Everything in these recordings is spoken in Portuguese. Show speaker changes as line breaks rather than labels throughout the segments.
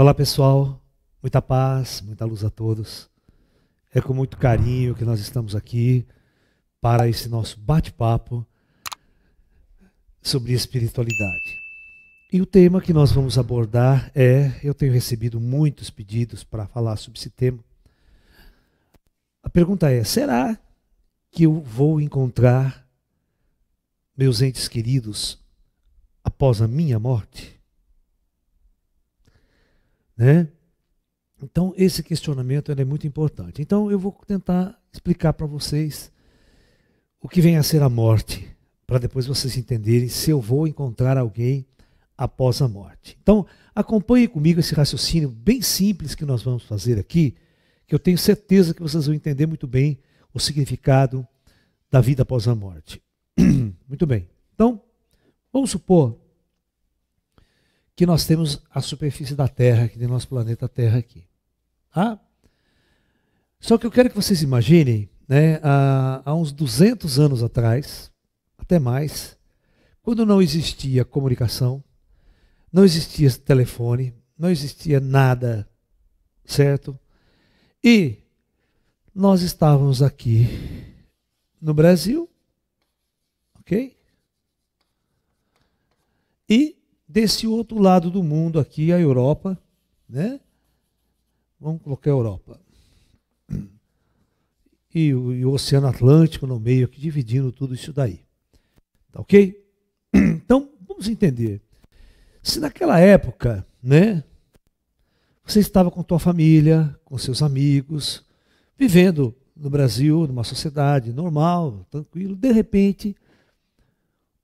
Olá pessoal, muita paz, muita luz a todos. É com muito carinho que nós estamos aqui para esse nosso bate-papo sobre espiritualidade. E o tema que nós vamos abordar é, eu tenho recebido muitos pedidos para falar sobre esse tema. A pergunta é: será que eu vou encontrar meus entes queridos após a minha morte? Né? Então, esse questionamento é muito importante. Então, eu vou tentar explicar para vocês o que vem a ser a morte, para depois vocês entenderem se eu vou encontrar alguém após a morte. Então, acompanhe comigo esse raciocínio bem simples que nós vamos fazer aqui, que eu tenho certeza que vocês vão entender muito bem o significado da vida após a morte. muito bem. Então, vamos supor que nós temos a superfície da Terra, aqui do nosso planeta Terra aqui. Tá? Só que eu quero que vocês imaginem, né, há, há uns 200 anos atrás, até mais, quando não existia comunicação, não existia telefone, não existia nada, certo? E nós estávamos aqui no Brasil, ok? E desse outro lado do mundo aqui, a Europa, né? Vamos colocar a Europa. E o, e o Oceano Atlântico no meio, aqui, dividindo tudo isso daí. Tá ok? Então, vamos entender. Se naquela época, né? Você estava com tua família, com seus amigos, vivendo no Brasil, numa sociedade normal, tranquilo, de repente,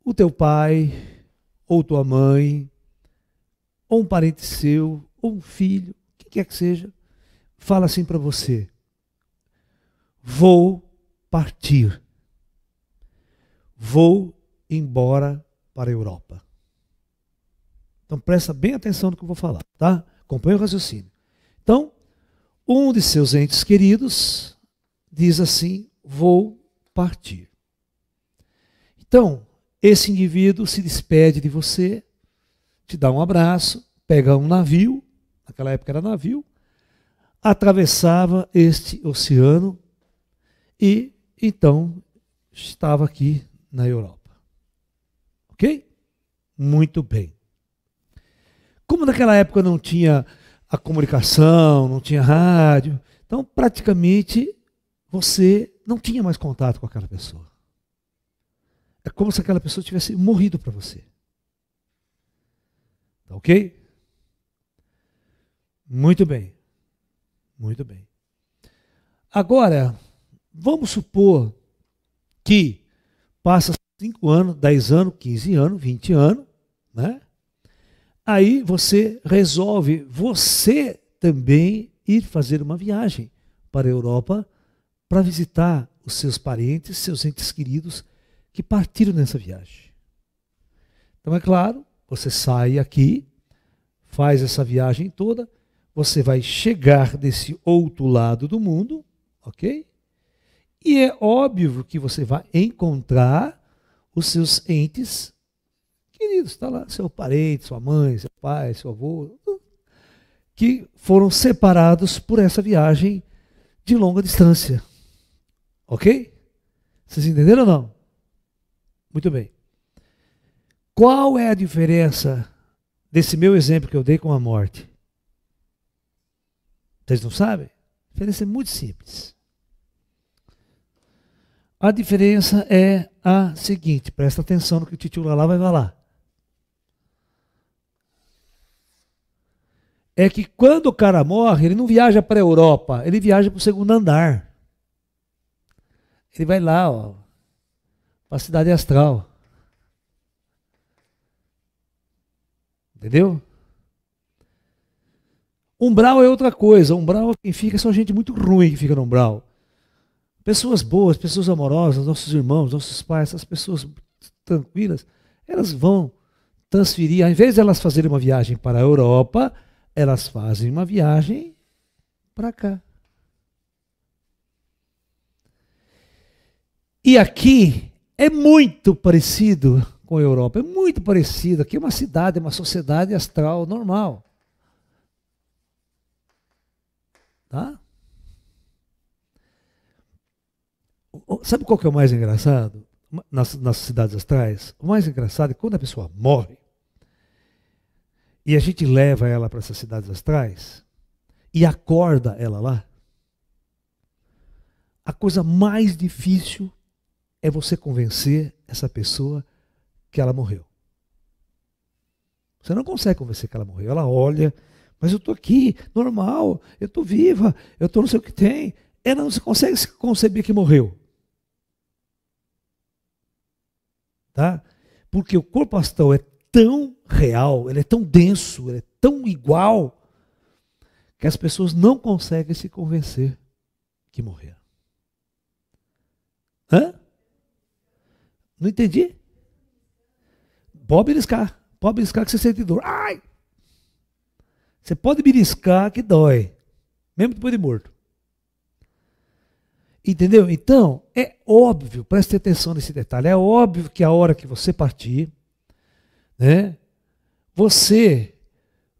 o teu pai, ou tua mãe, ou um parente seu, ou um filho, quem quer que seja, fala assim para você: Vou partir. Vou embora para a Europa. Então presta bem atenção no que eu vou falar, tá? Acompanhe o raciocínio. Então, um de seus entes queridos diz assim: Vou partir. Então, esse indivíduo se despede de você, te dá um abraço, pega um navio, naquela época era navio, atravessava este oceano e então estava aqui na Europa. Ok? Muito bem. Como naquela época não tinha a comunicação, não tinha rádio, então praticamente você não tinha mais contato com aquela pessoa. É como se aquela pessoa tivesse morrido para você. Tá ok? Muito bem. Muito bem. Agora, vamos supor que passa 5 anos, 10 anos, 15 anos, 20 anos, né? Aí você resolve você também ir fazer uma viagem para a Europa para visitar os seus parentes, seus entes queridos que partiram nessa viagem. Então, é claro, você sai aqui, faz essa viagem toda, você vai chegar desse outro lado do mundo, ok? E é óbvio que você vai encontrar os seus entes queridos, está lá seu parente, sua mãe, seu pai, seu avô, que foram separados por essa viagem de longa distância. Ok? Vocês entenderam ou não? Muito bem. Qual é a diferença desse meu exemplo que eu dei com a morte? Vocês não sabem? A diferença é muito simples. A diferença é a seguinte, presta atenção no que o titular lá vai falar. É que quando o cara morre, ele não viaja para a Europa, ele viaja para o segundo andar. Ele vai lá, ó, para a cidade astral. Entendeu? Umbral é outra coisa. Umbral quem fica são gente muito ruim que fica no umbral. Pessoas boas, pessoas amorosas, nossos irmãos, nossos pais, essas pessoas tranquilas, elas vão transferir, ao invés de elas fazerem uma viagem para a Europa, elas fazem uma viagem para cá. E aqui é muito parecido com a Europa, é muito parecido. Aqui é uma cidade, é uma sociedade astral normal. Tá? Sabe qual que é o mais engraçado nas, nas cidades astrais? O mais engraçado é quando a pessoa morre e a gente leva ela para essas cidades astrais e acorda ela lá. A coisa mais difícil é você convencer essa pessoa que ela morreu. Você não consegue convencer que ela morreu. Ela olha, mas eu estou aqui, normal, eu estou viva, eu estou não sei o que tem. Ela é, não se consegue conceber que morreu. Tá? Porque o corpo astral é tão real, ele é tão denso, ele é tão igual, que as pessoas não conseguem se convencer que morreram. Hã? Não entendi. Pode beliscar. Pode beliscar que você sente dor. Ai! Você pode beliscar que dói. Mesmo depois de morto. Entendeu? Então, é óbvio, preste atenção nesse detalhe, é óbvio que a hora que você partir, né, você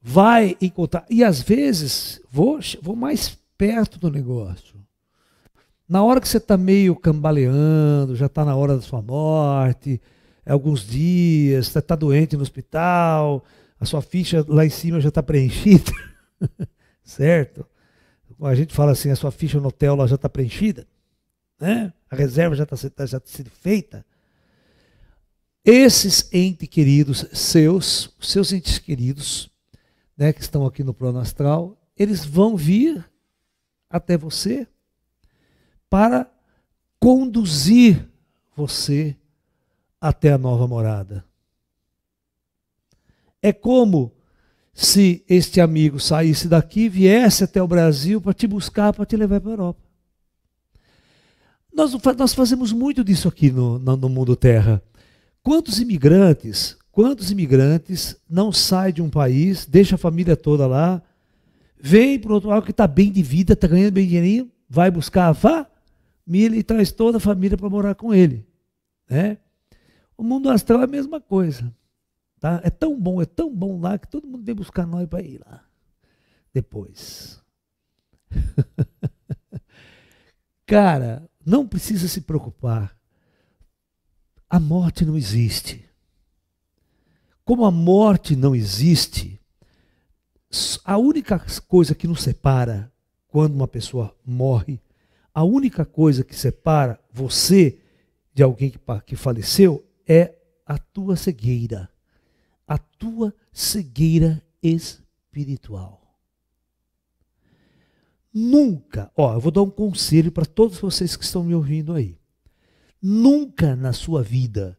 vai encontrar, e às vezes, vou, vou mais perto do negócio, na hora que você está meio cambaleando, já está na hora da sua morte, é alguns dias, você está doente no hospital, a sua ficha lá em cima já está preenchida, certo? A gente fala assim, a sua ficha no hotel já está preenchida, né? a reserva já está tá, já tá sendo feita. Esses entes queridos seus, seus entes queridos, né, que estão aqui no plano astral, eles vão vir até você para conduzir você até a nova morada. É como se este amigo saísse daqui, viesse até o Brasil para te buscar, para te levar para a Europa. Nós, nós fazemos muito disso aqui no, no mundo terra. Quantos imigrantes, quantos imigrantes não saem de um país, deixa a família toda lá, vem para outro lado que está bem de vida, está ganhando bem dinheirinho, vai buscar a vá, Mille traz toda a família para morar com ele. Né? O mundo astral é a mesma coisa. Tá? É tão bom, é tão bom lá que todo mundo vem buscar nós para ir lá depois. Cara, não precisa se preocupar. A morte não existe. Como a morte não existe, a única coisa que nos separa quando uma pessoa morre a única coisa que separa você de alguém que, que faleceu é a tua cegueira, a tua cegueira espiritual. Nunca, ó, eu vou dar um conselho para todos vocês que estão me ouvindo aí. Nunca na sua vida,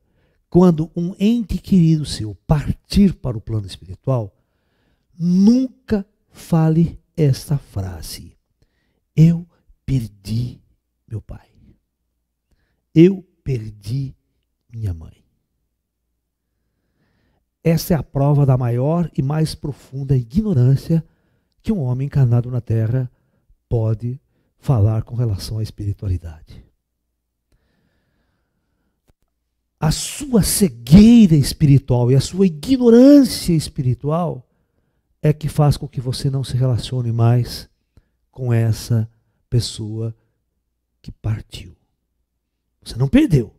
quando um ente querido seu partir para o plano espiritual, nunca fale esta frase: Eu perdi meu pai. Eu perdi minha mãe. Essa é a prova da maior e mais profunda ignorância que um homem encarnado na Terra pode falar com relação à espiritualidade. A sua cegueira espiritual e a sua ignorância espiritual é que faz com que você não se relacione mais com essa pessoa que partiu. Você não perdeu.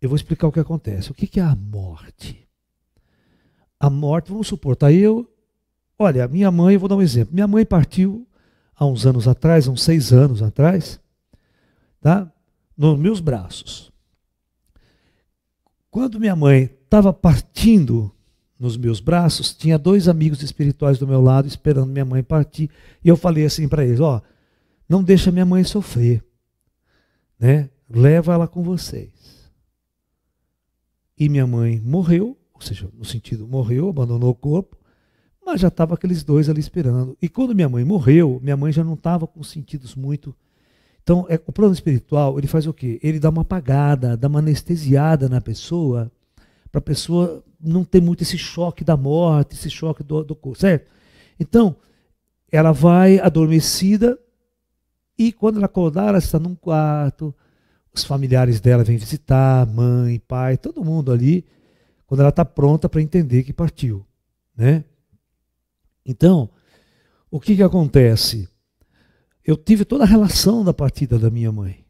Eu vou explicar o que acontece. O que é a morte? A morte, vamos aí tá eu. Olha, minha mãe, eu vou dar um exemplo. Minha mãe partiu há uns anos atrás, uns seis anos atrás, tá? nos meus braços. Quando minha mãe estava partindo nos meus braços, tinha dois amigos espirituais do meu lado esperando minha mãe partir, e eu falei assim para eles: "Ó, oh, não deixa minha mãe sofrer, né? Leva ela com vocês". E minha mãe morreu, ou seja, no sentido morreu, abandonou o corpo, mas já estava aqueles dois ali esperando. E quando minha mãe morreu, minha mãe já não estava com sentidos muito então, é, o plano espiritual, ele faz o quê? Ele dá uma apagada, dá uma anestesiada na pessoa para a pessoa não ter muito esse choque da morte, esse choque do, do corpo, certo? Então, ela vai adormecida e quando ela acordar, ela está num quarto, os familiares dela vêm visitar, mãe, pai, todo mundo ali, quando ela está pronta para entender que partiu, né? Então, o que que acontece? Eu tive toda a relação da partida da minha mãe.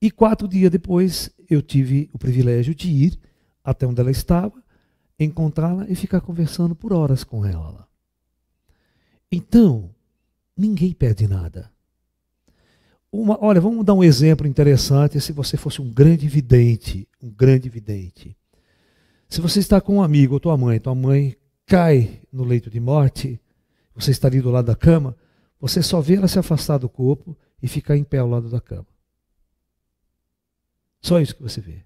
E quatro dias depois, eu tive o privilégio de ir até onde ela estava, encontrá-la e ficar conversando por horas com ela Então, ninguém perde nada. Uma, olha, vamos dar um exemplo interessante. Se você fosse um grande vidente, um grande vidente. Se você está com um amigo ou tua mãe, tua mãe cai no leito de morte, você está ali do lado da cama, você só vê ela se afastar do corpo e ficar em pé ao lado da cama. Só isso que você vê.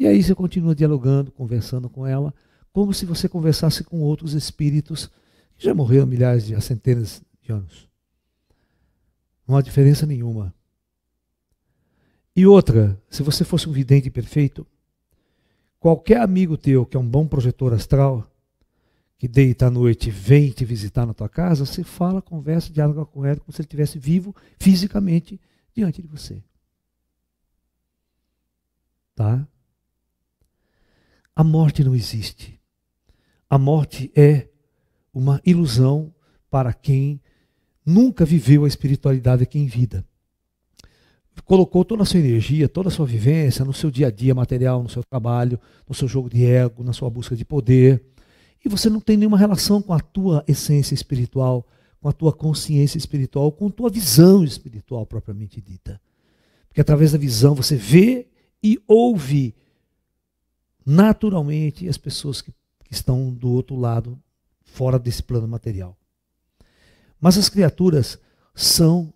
E aí você continua dialogando, conversando com ela, como se você conversasse com outros espíritos que já morreram milhares de centenas de anos. Não há diferença nenhuma. E outra, se você fosse um vidente perfeito, qualquer amigo teu que é um bom projetor astral, que deita à noite vem te visitar na tua casa, você fala, conversa, diálogo com ele como se ele estivesse vivo fisicamente diante de você. Tá? A morte não existe. A morte é uma ilusão para quem nunca viveu a espiritualidade aqui em vida. Colocou toda a sua energia, toda a sua vivência no seu dia a dia material, no seu trabalho, no seu jogo de ego, na sua busca de poder. E você não tem nenhuma relação com a tua essência espiritual, com a tua consciência espiritual, com a tua visão espiritual propriamente dita. Porque através da visão você vê e ouve naturalmente as pessoas que, que estão do outro lado, fora desse plano material. Mas as criaturas são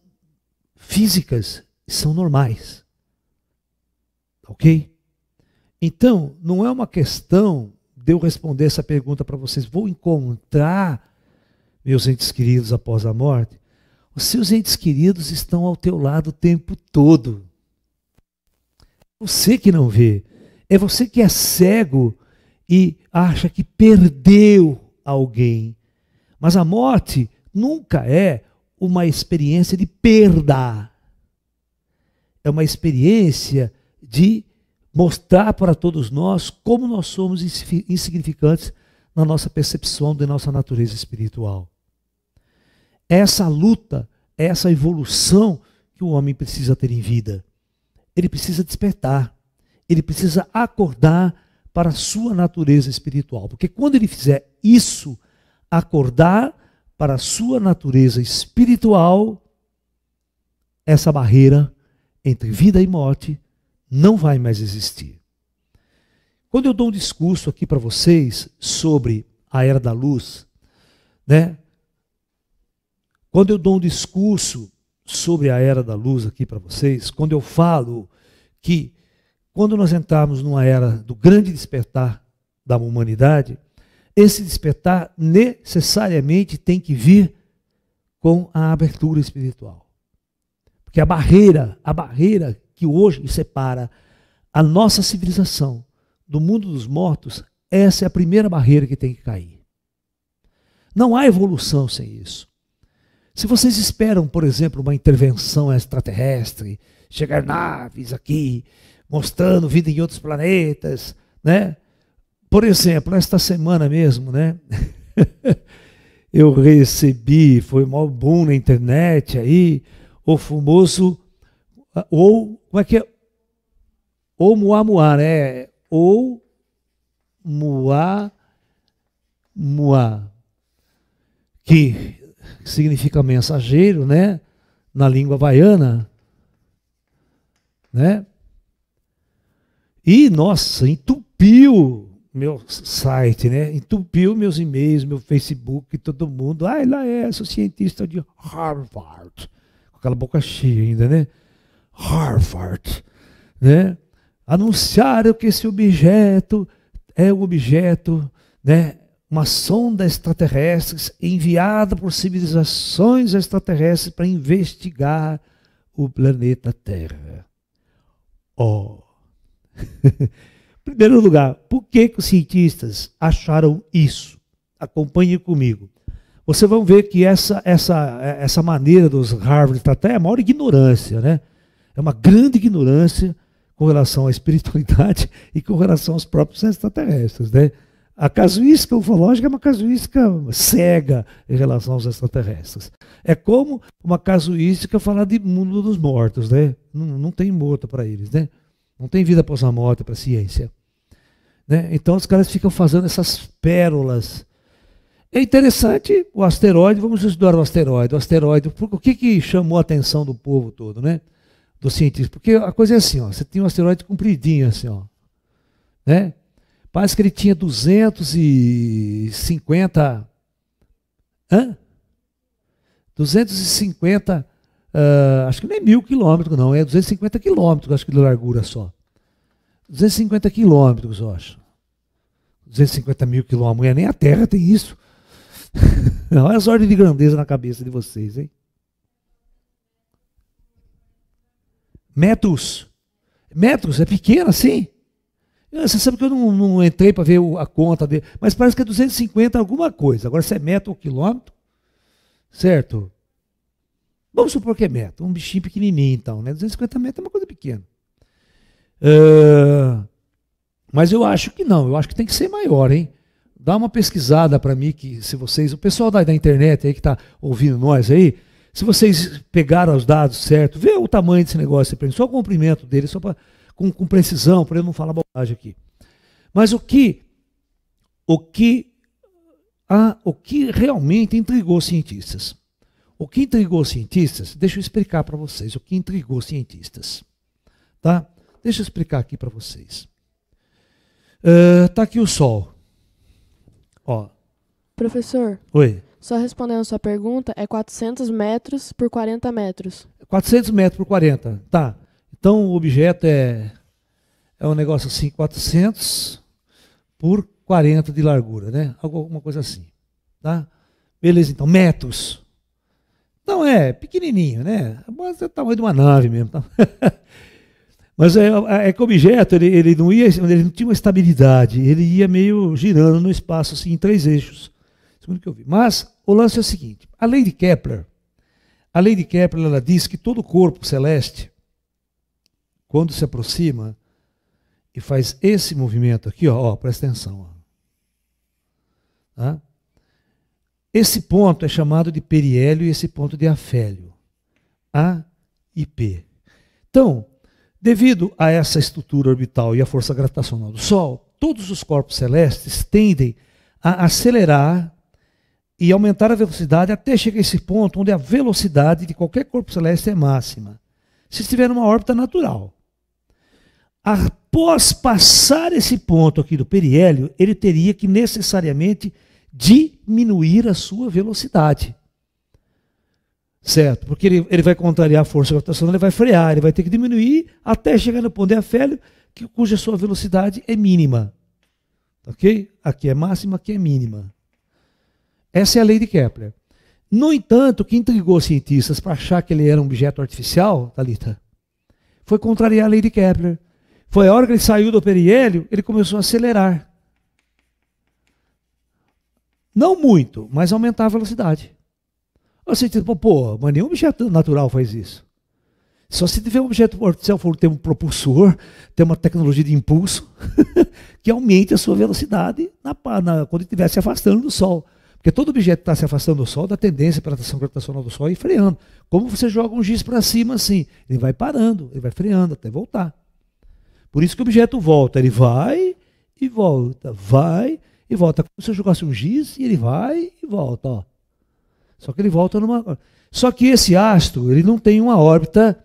físicas e são normais. Ok? Então, não é uma questão de eu responder essa pergunta para vocês. Vou encontrar meus entes queridos após a morte? Os seus entes queridos estão ao teu lado o tempo todo. Você que não vê. É você que é cego e acha que perdeu alguém. Mas a morte nunca é uma experiência de perda. É uma experiência de mostrar para todos nós como nós somos insignificantes na nossa percepção da nossa natureza espiritual. Essa luta, essa evolução que o homem precisa ter em vida. Ele precisa despertar ele precisa acordar para a sua natureza espiritual. Porque quando ele fizer isso, acordar para a sua natureza espiritual, essa barreira entre vida e morte não vai mais existir. Quando eu dou um discurso aqui para vocês sobre a era da luz, né? Quando eu dou um discurso sobre a era da luz aqui para vocês, quando eu falo que quando nós entrarmos numa era do grande despertar da humanidade, esse despertar necessariamente tem que vir com a abertura espiritual. Porque a barreira, a barreira que hoje separa a nossa civilização do mundo dos mortos, essa é a primeira barreira que tem que cair. Não há evolução sem isso. Se vocês esperam, por exemplo, uma intervenção extraterrestre, chegar naves aqui, mostrando vida em outros planetas, né? Por exemplo, esta semana mesmo, né? eu recebi, foi mal boom na internet aí, o famoso ou como é que é? Ou muamuá, né? Ou muá muá que significa mensageiro, né? Na língua baiana, né? E, nossa, entupiu meu site, né? Entupiu meus e-mails, meu Facebook, todo mundo. Ah, lá é, sou cientista de
Harvard.
Com aquela boca cheia ainda, né? Harvard, né? Anunciaram que esse objeto é um objeto, né? Uma sonda extraterrestre enviada por civilizações extraterrestres para investigar o planeta Terra. Oh, Primeiro lugar, por que, que os cientistas acharam isso? Acompanhe comigo. Vocês vão ver que essa, essa, é, essa maneira dos Harvard tratar tá é a maior ignorância, né? É uma grande ignorância com relação à espiritualidade e com relação aos próprios extraterrestres, né? A casuística ufológica é uma casuística cega em relação aos extraterrestres. É como uma casuística falar de mundo dos mortos, né? Não, não tem morto para eles, né? Não tem vida após a morte é para a ciência. Né? Então os caras ficam fazendo essas pérolas. É interessante o asteroide, vamos estudar o asteroide. O asteroide, o que, que chamou a atenção do povo todo, né? Dos cientistas. Porque a coisa é assim, ó, você tem um asteroide compridinho, assim, ó. Né? Parece que ele tinha 250. Hã? 250 Uh, acho que nem mil quilômetros, não, é 250 quilômetros, acho que de largura só. 250 quilômetros, eu acho. 250 mil quilômetros, nem a Terra tem isso. Olha as ordens de grandeza na cabeça de vocês, hein? Metros. Metros é pequeno assim. Você sabe que eu não, não entrei para ver a conta dele, mas parece que é 250 alguma coisa. Agora, se é metro ou quilômetro, certo? Vamos supor que é metro, um bichinho pequenininho então, né? 250 metros é uma coisa pequena. Uh, mas eu acho que não, eu acho que tem que ser maior, hein? Dá uma pesquisada para mim que se vocês, o pessoal da, da internet aí que está ouvindo nós aí, se vocês pegaram os dados certo, vê o tamanho desse negócio, só o comprimento dele, só para com, com, precisão, para eu não falar bobagem aqui. Mas o que o que a, ah, o que realmente intrigou os cientistas? O que intrigou os cientistas, deixa eu explicar para vocês o que intrigou os cientistas. Tá? Deixa eu explicar aqui para vocês. Está ah, uh, aqui o Sol. Ó.
Professor. Oi. Só respondendo a sua pergunta, é 400 metros por 40 metros.
400 metros por 40, tá. Então o objeto é, é um negócio assim, 400 por 40 de largura, né? Alguma coisa assim, tá? Beleza, então, metros. Então é, pequenininho, né? Mas é o tamanho de uma nave mesmo. Tá? Mas é, é, é que o objeto, ele, ele, não ia, ele não tinha uma estabilidade, ele ia meio girando no espaço, assim, em três eixos, segundo que eu vi. Mas o lance é o seguinte, a lei de Kepler, a lei de Kepler, ela diz que todo corpo celeste, quando se aproxima e faz esse movimento aqui, ó, ó presta atenção, ó. Tá? Esse ponto é chamado de periélio e esse ponto de afélio. A e P. Então, devido a essa estrutura orbital e a força gravitacional do Sol, todos os corpos celestes tendem a acelerar e aumentar a velocidade até chegar a esse ponto onde a velocidade de qualquer corpo celeste é máxima, se estiver numa órbita natural. Após passar esse ponto aqui do periélio, ele teria que necessariamente diminuir a sua velocidade. Certo? Porque ele, ele vai contrariar a força gravitacional, ele vai frear, ele vai ter que diminuir até chegar no ponto de Afélio, que, cuja sua velocidade é mínima. Ok? Aqui é máxima, aqui é mínima. Essa é a lei de Kepler. No entanto, o que intrigou os cientistas para achar que ele era um objeto artificial, Thalita, foi contrariar a lei de Kepler. Foi a hora que ele saiu do periélio, ele começou a acelerar. Não muito, mas aumentar a velocidade. No sentido, pô, mas nenhum objeto natural faz isso. Só se tiver um objeto artificial for ter um propulsor, ter uma tecnologia de impulso que aumente a sua velocidade na, na, quando estiver se afastando do Sol. Porque todo objeto que está se afastando do Sol dá tendência para a atração gravitacional do Sol e freando. Como você joga um giz para cima assim, ele vai parando, ele vai freando até voltar. Por isso que o objeto volta, ele vai e volta, vai e e volta. Como se eu jogasse um giz e ele vai e volta. Ó. Só que ele volta numa. Só que esse astro ele não tem uma órbita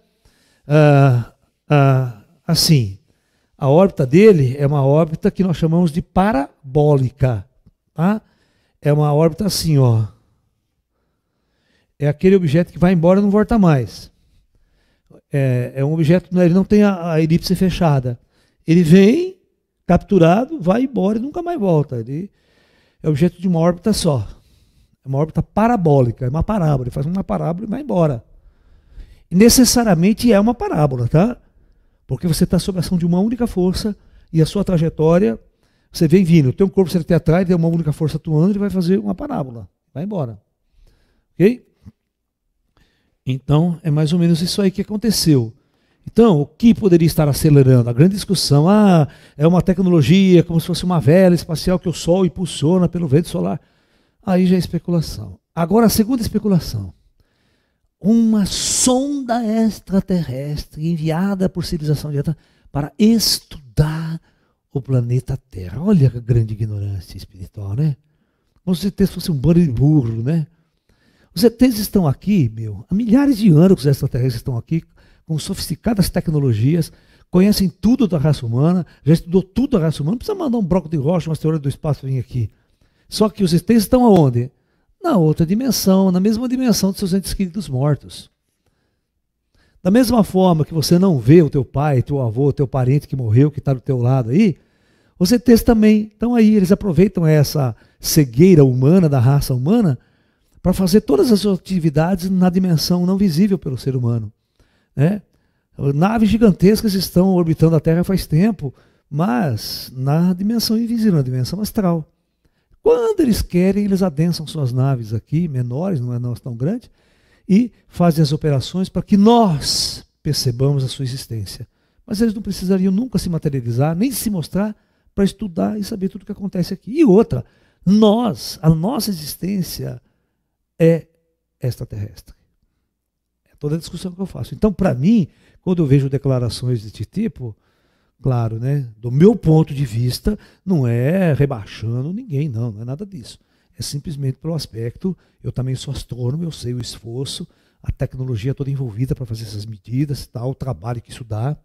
ah, ah, assim. A órbita dele é uma órbita que nós chamamos de parabólica. Tá? É uma órbita assim, ó. É aquele objeto que vai embora e não volta mais. É, é um objeto, né, ele não tem a, a elipse fechada. Ele vem capturado, vai embora e nunca mais volta. Ele é objeto de uma órbita só. É uma órbita parabólica, é uma parábola. Ele faz uma parábola e vai embora. E necessariamente é uma parábola, tá? Porque você está sob a ação de uma única força e a sua trajetória, você vem vindo. O um corpo, se ele te atrás, tem uma única força atuando, ele vai fazer uma parábola. Vai embora. Ok? Então, é mais ou menos isso aí que aconteceu. Então, o que poderia estar acelerando? A grande discussão, ah, é uma tecnologia como se fosse uma vela espacial que o Sol impulsiona pelo vento solar. Aí já é especulação. Agora, a segunda especulação. Uma sonda extraterrestre enviada por civilização direta para estudar o planeta Terra. Olha a grande ignorância espiritual, né? Como se fosse um bando de burro, né? Os ETs estão aqui, meu, há milhares de anos que os extraterrestres estão aqui com sofisticadas tecnologias, conhecem tudo da raça humana, já estudou tudo da raça humana, não precisa mandar um bloco de rocha, uma teoria do espaço vir aqui. Só que os ETs estão aonde? Na outra dimensão, na mesma dimensão dos seus entes queridos mortos. Da mesma forma que você não vê o teu pai, teu avô, teu parente que morreu, que está do teu lado aí, os ETs também estão aí, eles aproveitam essa cegueira humana, da raça humana, para fazer todas as suas atividades na dimensão não visível pelo ser humano. Né? Naves gigantescas estão orbitando a Terra faz tempo, mas na dimensão invisível, na dimensão astral. Quando eles querem, eles adensam suas naves aqui, menores, não é nós tão grande, e fazem as operações para que nós percebamos a sua existência. Mas eles não precisariam nunca se materializar, nem se mostrar para estudar e saber tudo o que acontece aqui. E outra, nós, a nossa existência é extraterrestre toda a discussão que eu faço. Então, para mim, quando eu vejo declarações desse tipo, claro, né, do meu ponto de vista, não é rebaixando ninguém, não, não é nada disso. É simplesmente pelo aspecto, eu também sou astrônomo, eu sei o esforço, a tecnologia toda envolvida para fazer essas medidas, tal, o trabalho que isso dá,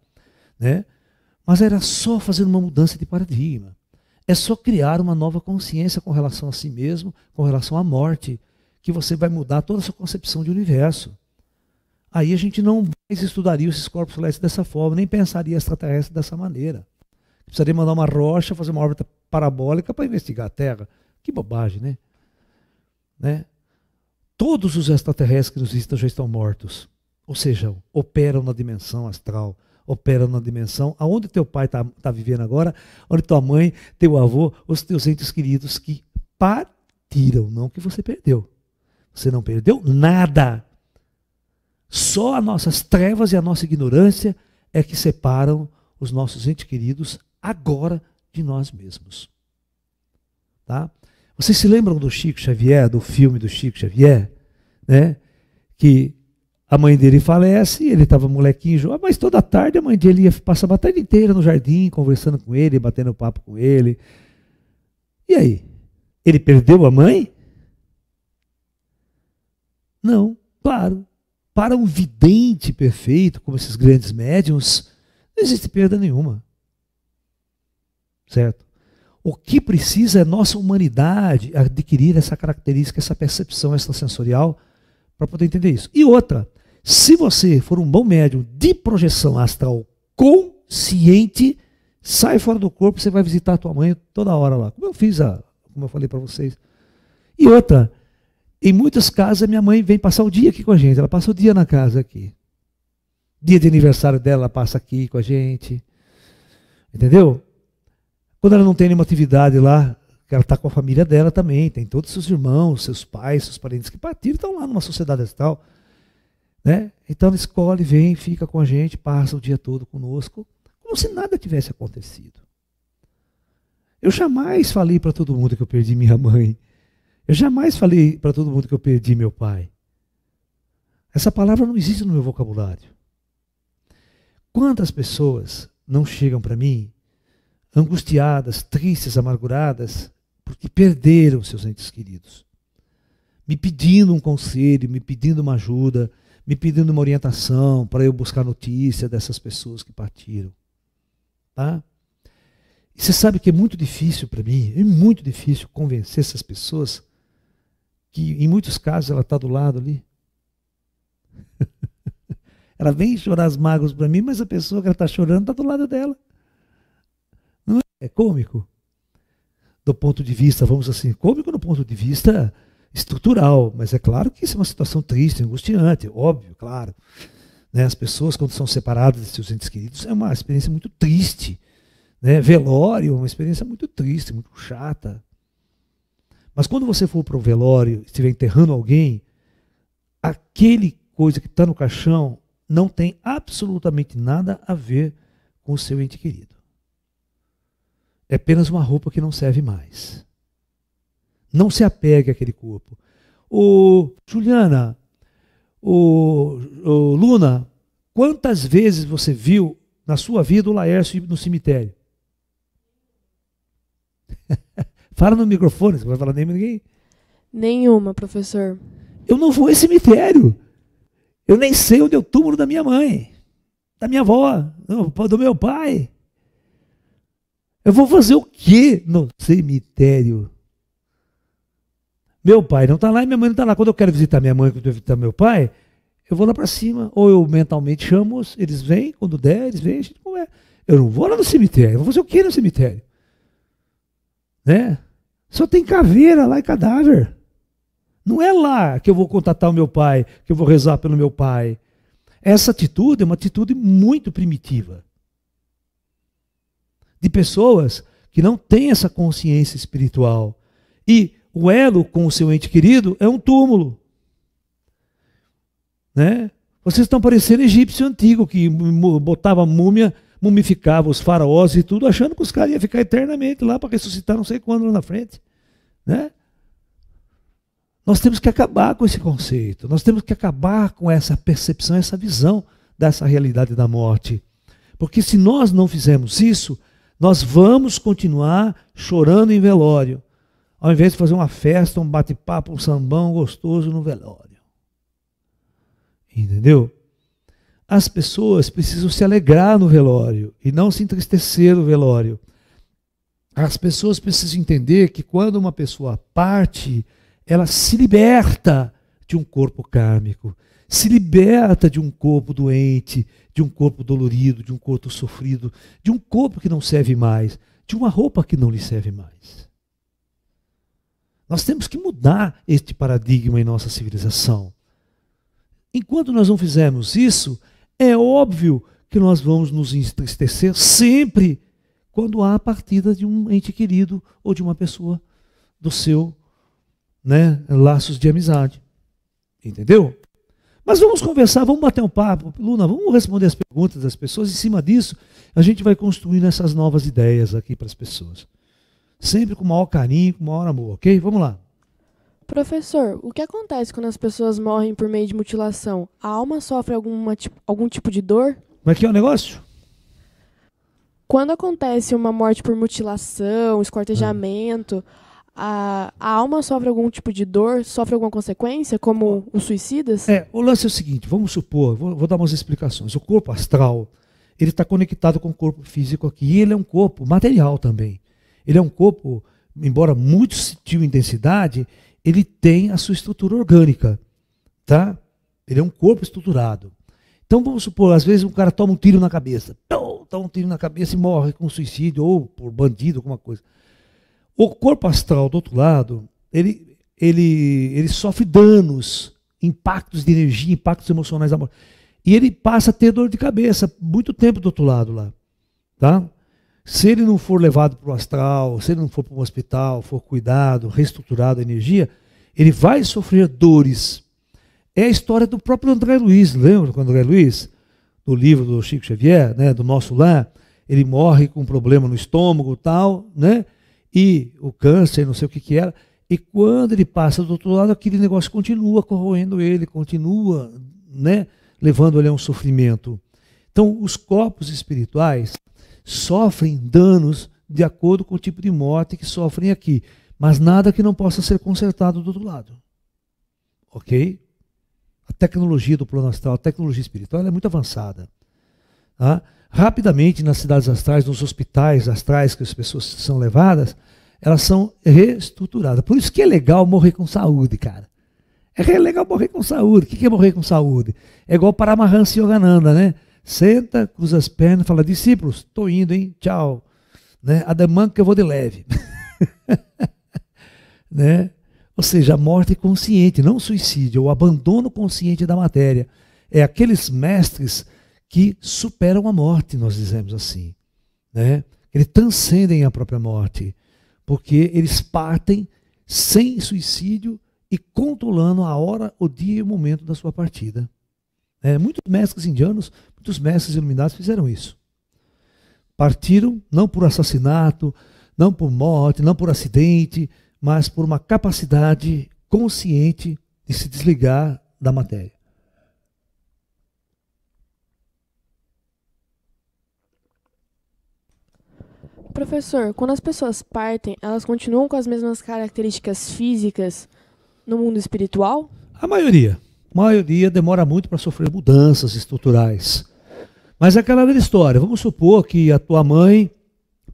né? Mas era só fazer uma mudança de paradigma. É só criar uma nova consciência com relação a si mesmo, com relação à morte, que você vai mudar toda a sua concepção de universo aí a gente não mais estudaria esses corpos celestes dessa forma, nem pensaria extraterrestre dessa maneira. Precisaria mandar uma rocha, fazer uma órbita parabólica para investigar a Terra. Que bobagem, né? né? Todos os extraterrestres que nos visitam já estão mortos. Ou seja, operam na dimensão astral, operam na dimensão aonde teu pai está tá vivendo agora, onde tua mãe, teu avô, os teus entes queridos que partiram, não que você perdeu. Você não perdeu nada. Só as nossas trevas e a nossa ignorância é que separam os nossos entes queridos agora de nós mesmos. Tá? Vocês se lembram do Chico Xavier, do filme do Chico Xavier, né? Que a mãe dele falece, ele estava molequinho, mas toda tarde a mãe dele ia passar a tarde inteira no jardim, conversando com ele, batendo papo com ele. E aí? Ele perdeu a mãe? Não, claro, para um vidente perfeito, como esses grandes médiums, não existe perda nenhuma. Certo? O que precisa é nossa humanidade adquirir essa característica, essa percepção extrasensorial para poder entender isso. E outra, se você for um bom médium de projeção astral consciente, sai fora do corpo, você vai visitar a tua mãe toda hora lá. Como eu fiz, a, ah, como eu falei para vocês. E outra, em muitas casas minha mãe vem passar o dia aqui com a gente. Ela passa o dia na casa aqui. Dia de aniversário dela, ela passa aqui com a gente. Entendeu? Quando ela não tem nenhuma atividade lá, ela está com a família dela também, tem todos os seus irmãos, seus pais, seus parentes que partiram, estão lá numa sociedade e tal. Né? Então ela escolhe, vem, fica com a gente, passa o dia todo conosco, como se nada tivesse acontecido. Eu jamais falei para todo mundo que eu perdi minha mãe. Eu jamais falei para todo mundo que eu perdi meu pai. Essa palavra não existe no meu vocabulário. Quantas pessoas não chegam para mim angustiadas, tristes, amarguradas, porque perderam seus entes queridos? Me pedindo um conselho, me pedindo uma ajuda, me pedindo uma orientação para eu buscar notícia dessas pessoas que partiram. Tá? E você sabe que é muito difícil para mim, é muito difícil convencer essas pessoas que em muitos casos ela está do lado ali. ela vem chorar as mágoas para mim, mas a pessoa que ela está chorando está do lado dela. Não é? é cômico. Do ponto de vista, vamos assim, cômico no ponto de vista estrutural, mas é claro que isso é uma situação triste, angustiante, óbvio, claro. Né? As pessoas, quando são separadas de seus entes queridos, é uma experiência muito triste. Né? Velório é uma experiência muito triste, muito chata. Mas quando você for para o velório, estiver enterrando alguém, aquele coisa que está no caixão não tem absolutamente nada a ver com o seu ente querido. É apenas uma roupa que não serve mais. Não se apegue àquele corpo. Ô, Juliana, ô, Luna, quantas vezes você viu na sua vida o Laércio no cemitério? Fala no microfone, você não vai falar nem ninguém.
Nenhuma, professor.
Eu não vou em cemitério. Eu nem sei onde é o túmulo da minha mãe, da minha avó, do meu pai. Eu vou fazer o quê no cemitério? Meu pai não está lá e minha mãe não está lá. Quando eu quero visitar minha mãe, quando eu visitar meu pai, eu vou lá para cima. Ou eu mentalmente chamo, eles vêm, quando der, eles vêm, a gente conversa. Eu não vou lá no cemitério. Eu vou fazer o quê no cemitério? Né? Só tem caveira lá e cadáver. Não é lá que eu vou contatar o meu pai, que eu vou rezar pelo meu pai. Essa atitude é uma atitude muito primitiva. De pessoas que não têm essa consciência espiritual. E o elo com o seu ente querido é um túmulo. Né? Vocês estão parecendo egípcio antigo, que botava múmia, mumificava os faraós e tudo, achando que os caras iam ficar eternamente lá para ressuscitar não sei quando lá na frente. Né? Nós temos que acabar com esse conceito, nós temos que acabar com essa percepção, essa visão dessa realidade da morte. Porque se nós não fizermos isso, nós vamos continuar chorando em velório, ao invés de fazer uma festa, um bate-papo, um sambão gostoso no velório. Entendeu? As pessoas precisam se alegrar no velório e não se entristecer no velório. As pessoas precisam entender que quando uma pessoa parte, ela se liberta de um corpo kármico, se liberta de um corpo doente, de um corpo dolorido, de um corpo sofrido, de um corpo que não serve mais, de uma roupa que não lhe serve mais. Nós temos que mudar este paradigma em nossa civilização. Enquanto nós não fizermos isso, é óbvio que nós vamos nos entristecer sempre quando há a partida de um ente querido ou de uma pessoa do seu né, laços de amizade. Entendeu? Mas vamos conversar, vamos bater um papo. Luna, vamos responder as perguntas das pessoas. Em cima disso, a gente vai construindo essas novas ideias aqui para as pessoas. Sempre com o maior carinho, com o maior amor, ok? Vamos lá.
Professor, o que acontece quando as pessoas morrem por meio de mutilação? A alma sofre alguma, algum tipo de dor?
Como é que é o negócio?
quando acontece uma morte por mutilação, escortejamento, ah. a, a alma sofre algum tipo de dor, sofre alguma consequência, como
os suicidas? É, o lance é o seguinte, vamos supor, vou, vou dar umas explicações. O corpo astral, ele está conectado com o corpo físico aqui, e ele é um corpo material também. Ele é um corpo, embora muito sutil em densidade, ele tem a sua estrutura orgânica, tá? Ele é um corpo estruturado. Então vamos supor, às vezes um cara toma um tiro na cabeça, dá tá um tiro na cabeça e morre com suicídio ou por bandido, alguma coisa. O corpo astral, do outro lado, ele, ele, ele sofre danos, impactos de energia, impactos emocionais da morte. E ele passa a ter dor de cabeça muito tempo do outro lado lá. Tá? Se ele não for levado para o astral, se ele não for para um hospital, for cuidado, reestruturado a energia, ele vai sofrer dores. É a história do próprio André Luiz, lembra quando André Luiz? do livro do Chico Xavier, né, do nosso lar, ele morre com um problema no estômago tal, né? E o câncer, não sei o que que era. E quando ele passa do outro lado, aquele negócio continua corroendo ele, continua, né? Levando ele a um sofrimento. Então, os corpos espirituais sofrem danos de acordo com o tipo de morte que sofrem aqui, mas nada que não possa ser consertado do outro lado. Ok? A tecnologia do plano astral, a tecnologia espiritual é muito avançada. Tá? Rapidamente, nas cidades astrais, nos hospitais astrais que as pessoas são levadas, elas são reestruturadas. Por isso que é legal morrer com saúde, cara. É legal morrer com saúde. O que é morrer com saúde? É igual Paramahansa Yogananda, né? Senta, cruza as pernas, fala, discípulos, estou indo, hein? Tchau. Né? Adamant que eu vou de leve. né? Ou seja, a morte consciente, não o suicídio, o abandono consciente da matéria. É aqueles mestres que superam a morte, nós dizemos assim. Né? Eles transcendem a própria morte, porque eles partem sem suicídio e controlando a hora, o dia e o momento da sua partida. É, muitos mestres indianos, muitos mestres iluminados fizeram isso. Partiram não por assassinato, não por morte, não por acidente, mas por uma capacidade consciente de se desligar da matéria.
Professor, quando as pessoas partem, elas continuam com as mesmas características físicas no mundo espiritual?
A maioria. A maioria demora muito para sofrer mudanças estruturais. Mas é aquela velha história. Vamos supor que a tua mãe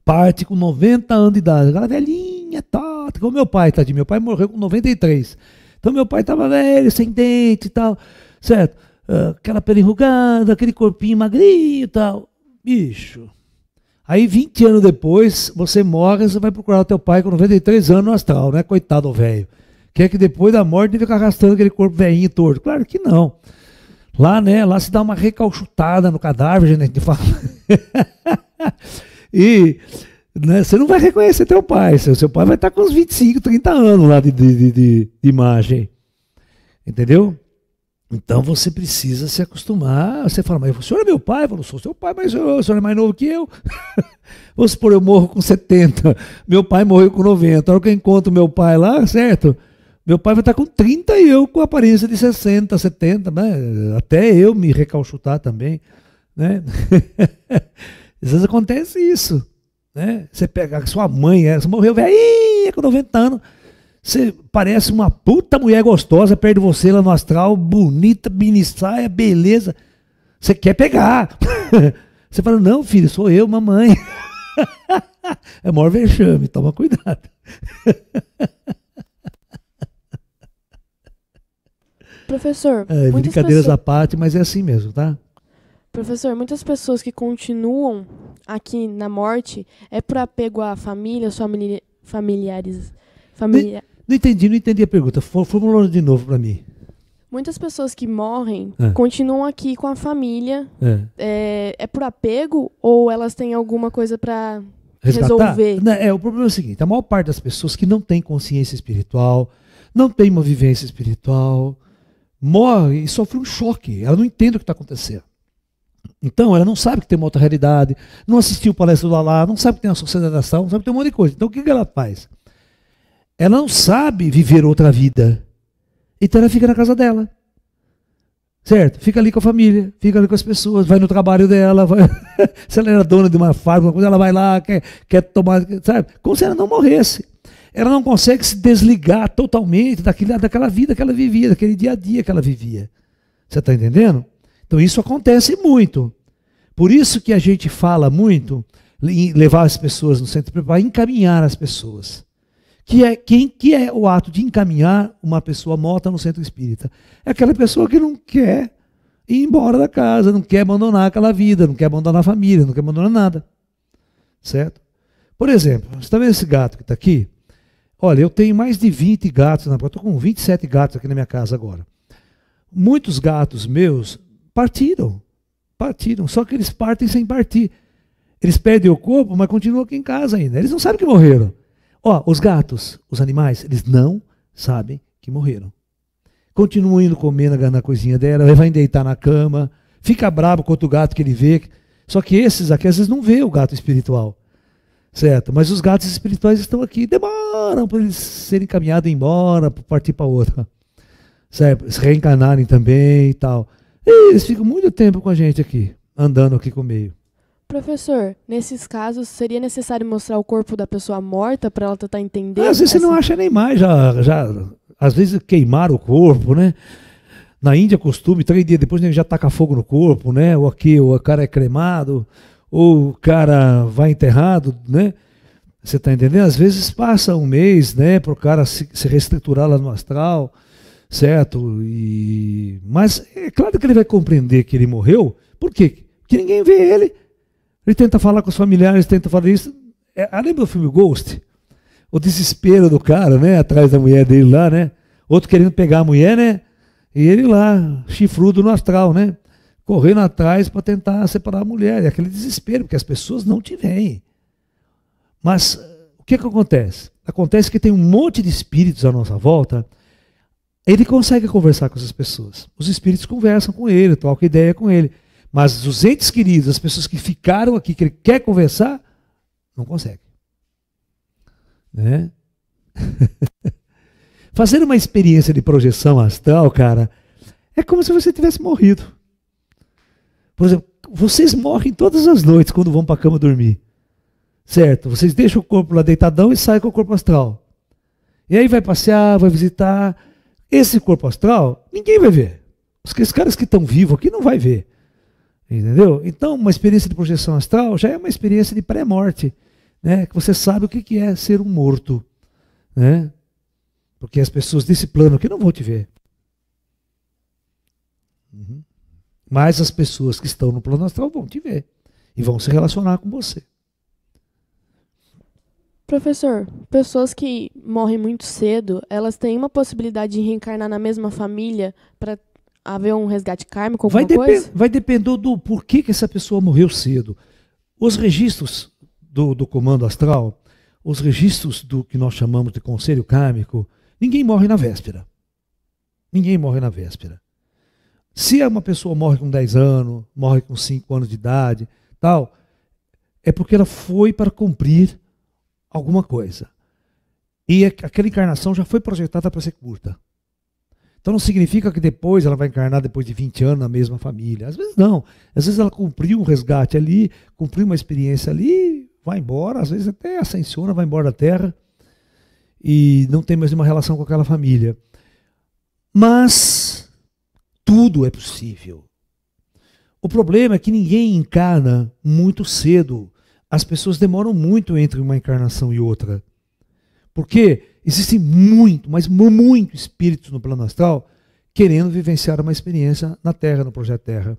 parte com 90 anos de idade. Ela é velhinha é tata, como meu pai, tá? De meu pai morreu com 93. Então meu pai tava velho, sem dente e tal, certo? Ah, aquela pele enrugada, aquele corpinho magrinho e tal. Bicho. Aí 20 anos depois, você morre, você vai procurar o teu pai com 93 anos no astral, né? Coitado velho. Quer que depois da morte ele fica arrastando aquele corpo velhinho torto? Claro que não. Lá, né? Lá se dá uma recalchutada no cadáver, gente, a gente fala. e né, você não vai reconhecer teu pai. Seu, seu pai vai estar tá com uns 25, 30 anos lá de, de, de, de imagem. Entendeu? Então você precisa se acostumar. Você fala, mas o senhor é meu pai? Eu falo, sou seu pai, mas o senhor é mais novo que eu. Vamos supor, eu morro com 70, meu pai morreu com 90. A hora que eu encontro meu pai lá, certo? Meu pai vai estar tá com 30 e eu com a aparência de 60, 70, né? Até eu me recalchutar também, né? Às vezes acontece isso. Né? Você pega a sua mãe, ela é, morreu, velho, é com 90 anos. Você parece uma puta mulher gostosa perto de você lá no astral, bonita, minissaia beleza. Você quer pegar. Você fala, não, filho, sou eu, mamãe. É maior vexame, toma cuidado.
Professor, é, brincadeiras pessoas... à
parte, mas é assim mesmo, tá?
Professor, muitas pessoas que continuam aqui na morte é por apego à família, sua familiares. família.
Não, não, entendi, não entendi a pergunta. Formulou de novo para mim.
Muitas pessoas que morrem é. continuam aqui com a família. É. é. É, por apego ou elas têm alguma coisa para resolver? Não,
é, o problema é o seguinte: a maior parte das pessoas que não tem consciência espiritual, não tem uma vivência espiritual, morre e sofre um choque. Ela não entende o que está acontecendo. Então, ela não sabe que tem uma outra realidade, não assistiu o palestra do Lalá, não sabe que tem a ação, não sabe que tem um monte de coisa. Então, o que, ela faz? Ela não sabe viver outra vida. Então, ela fica na casa dela. Certo? Fica ali com a família, fica ali com as pessoas, vai no trabalho dela. Vai... se ela era dona de uma fábrica, ela vai lá, quer, quer tomar. Sabe? Como se ela não morresse. Ela não consegue se desligar totalmente daquela vida que ela vivia, daquele dia a dia que ela vivia. Você está entendendo? Então isso acontece muito. Por isso que a gente fala muito em levar as pessoas no centro para encaminhar as pessoas. Que é quem que é o ato de encaminhar uma pessoa morta no centro espírita? É aquela pessoa que não quer ir embora da casa, não quer abandonar aquela vida, não quer abandonar a família, não quer abandonar nada. Certo? Por exemplo, você está vendo esse gato que está aqui? Olha, eu tenho mais de 20 gatos na Estou com 27 gatos aqui na minha casa agora. Muitos gatos meus partiram. Partiram. Só que eles partem sem partir. Eles perdem o corpo, mas continuam aqui em casa ainda. Eles não sabem que morreram. Ó, os gatos, os animais, eles não sabem que morreram. Continuam indo comendo na coisinha dela, vai deitar na cama, fica bravo com outro gato que ele vê. Só que esses aqui às vezes não vê o gato espiritual. Certo? Mas os gatos espirituais estão aqui, demoram para eles serem encaminhados embora, para partir para outra. Certo? Se reencarnarem também e tal eles ficam muito tempo com a gente aqui, andando aqui com o meio.
Professor, nesses casos, seria necessário mostrar o corpo da pessoa morta para ela tentar entender? Às vezes essa... você não acha nem mais,
já, já, às vezes queimar o corpo, né? Na Índia, costume, três dias depois ele já taca fogo no corpo, né? Ou aqui, ou o cara é cremado, ou o cara vai enterrado, né? Você está entendendo? Às vezes passa um mês, né, para o cara se, se reestruturar lá no astral certo? E... Mas é claro que ele vai compreender que ele morreu, por quê? Porque ninguém vê ele. Ele tenta falar com os familiares, tenta falar isso. É, ah, lembra do filme Ghost? O desespero do cara, né? Atrás da mulher dele lá, né? Outro querendo pegar a mulher, né? E ele lá, chifrudo no astral, né? Correndo atrás para tentar separar a mulher. É aquele desespero, porque as pessoas não te veem. Mas o que, que acontece? Acontece que tem um monte de espíritos à nossa volta ele consegue conversar com essas pessoas. Os espíritos conversam com ele, trocam ideia com ele. Mas os entes queridos, as pessoas que ficaram aqui, que ele quer conversar, não consegue. Né? Fazer uma experiência de projeção astral, cara, é como se você tivesse morrido. Por exemplo, vocês morrem todas as noites quando vão para a cama dormir. Certo? Vocês deixam o corpo lá deitadão e saem com o corpo astral. E aí vai passear, vai visitar, esse corpo astral, ninguém vai ver. Os caras que estão vivos aqui não vai ver. Entendeu? Então, uma experiência de projeção astral já é uma experiência de pré-morte. Né? Que você sabe o que é ser um morto. Né? Porque as pessoas desse plano aqui não vão te ver. Uhum. Mas as pessoas que estão no plano astral vão te ver. E vão se relacionar com você.
Professor, pessoas que morrem muito cedo, elas têm uma possibilidade de reencarnar na mesma família para haver um resgate kármico, alguma vai depend, coisa?
Vai depender do porquê que essa pessoa morreu cedo. Os registros do, do comando astral, os registros do que nós chamamos de conselho kármico, ninguém morre na véspera. Ninguém morre na véspera. Se é uma pessoa morre com 10 anos, morre com 5 anos de idade, tal, é porque ela foi para cumprir alguma coisa. E aquela encarnação já foi projetada para ser curta. Então não significa que depois ela vai encarnar depois de 20 anos na mesma família. Às vezes não. Às vezes ela cumpriu um resgate ali, cumpriu uma experiência ali, vai embora, às vezes até ascensiona, vai embora da terra e não tem mais nenhuma relação com aquela família. Mas tudo é possível. O problema é que ninguém encarna muito cedo as pessoas demoram muito entre uma encarnação e outra. Porque existem muito, mas muito espíritos no plano astral querendo vivenciar uma experiência na Terra, no projeto Terra.